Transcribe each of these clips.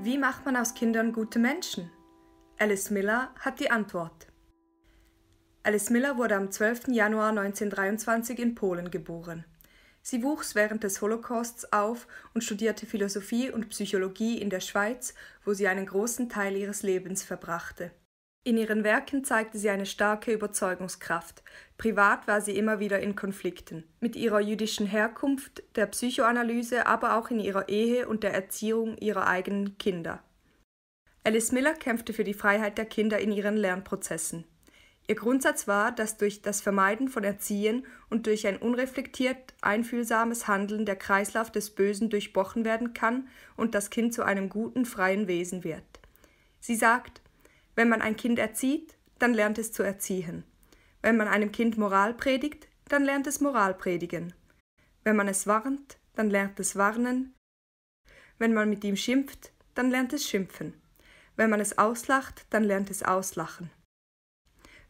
Wie macht man aus Kindern gute Menschen? Alice Miller hat die Antwort. Alice Miller wurde am 12. Januar 1923 in Polen geboren. Sie wuchs während des Holocausts auf und studierte Philosophie und Psychologie in der Schweiz, wo sie einen großen Teil ihres Lebens verbrachte in ihren Werken zeigte sie eine starke Überzeugungskraft. Privat war sie immer wieder in Konflikten. Mit ihrer jüdischen Herkunft, der Psychoanalyse, aber auch in ihrer Ehe und der Erziehung ihrer eigenen Kinder. Alice Miller kämpfte für die Freiheit der Kinder in ihren Lernprozessen. Ihr Grundsatz war, dass durch das Vermeiden von Erziehen und durch ein unreflektiert einfühlsames Handeln der Kreislauf des Bösen durchbrochen werden kann und das Kind zu einem guten, freien Wesen wird. Sie sagt, wenn man ein Kind erzieht, dann lernt es zu erziehen. Wenn man einem Kind Moral predigt, dann lernt es Moral predigen. Wenn man es warnt, dann lernt es warnen. Wenn man mit ihm schimpft, dann lernt es schimpfen. Wenn man es auslacht, dann lernt es auslachen.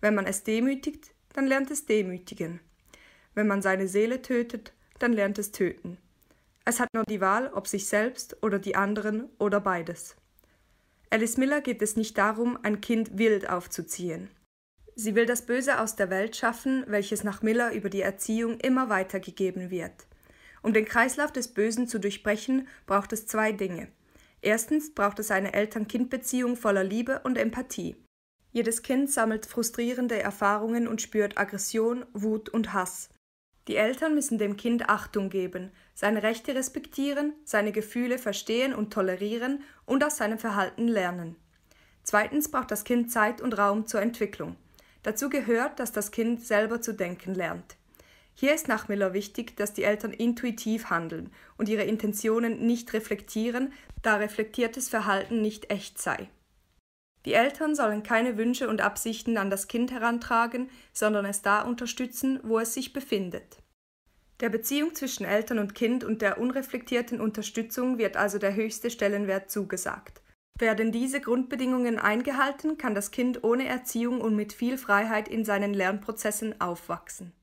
Wenn man es demütigt, dann lernt es demütigen. Wenn man seine Seele tötet, dann lernt es töten. Es hat nur die Wahl, ob sich selbst oder die anderen oder beides. Alice Miller geht es nicht darum, ein Kind wild aufzuziehen. Sie will das Böse aus der Welt schaffen, welches nach Miller über die Erziehung immer weitergegeben wird. Um den Kreislauf des Bösen zu durchbrechen, braucht es zwei Dinge. Erstens braucht es eine Eltern-Kind-Beziehung voller Liebe und Empathie. Jedes Kind sammelt frustrierende Erfahrungen und spürt Aggression, Wut und Hass. Die Eltern müssen dem Kind Achtung geben, seine Rechte respektieren, seine Gefühle verstehen und tolerieren und aus seinem Verhalten lernen. Zweitens braucht das Kind Zeit und Raum zur Entwicklung. Dazu gehört, dass das Kind selber zu denken lernt. Hier ist nach Miller wichtig, dass die Eltern intuitiv handeln und ihre Intentionen nicht reflektieren, da reflektiertes Verhalten nicht echt sei. Die Eltern sollen keine Wünsche und Absichten an das Kind herantragen, sondern es da unterstützen, wo es sich befindet. Der Beziehung zwischen Eltern und Kind und der unreflektierten Unterstützung wird also der höchste Stellenwert zugesagt. Werden diese Grundbedingungen eingehalten, kann das Kind ohne Erziehung und mit viel Freiheit in seinen Lernprozessen aufwachsen.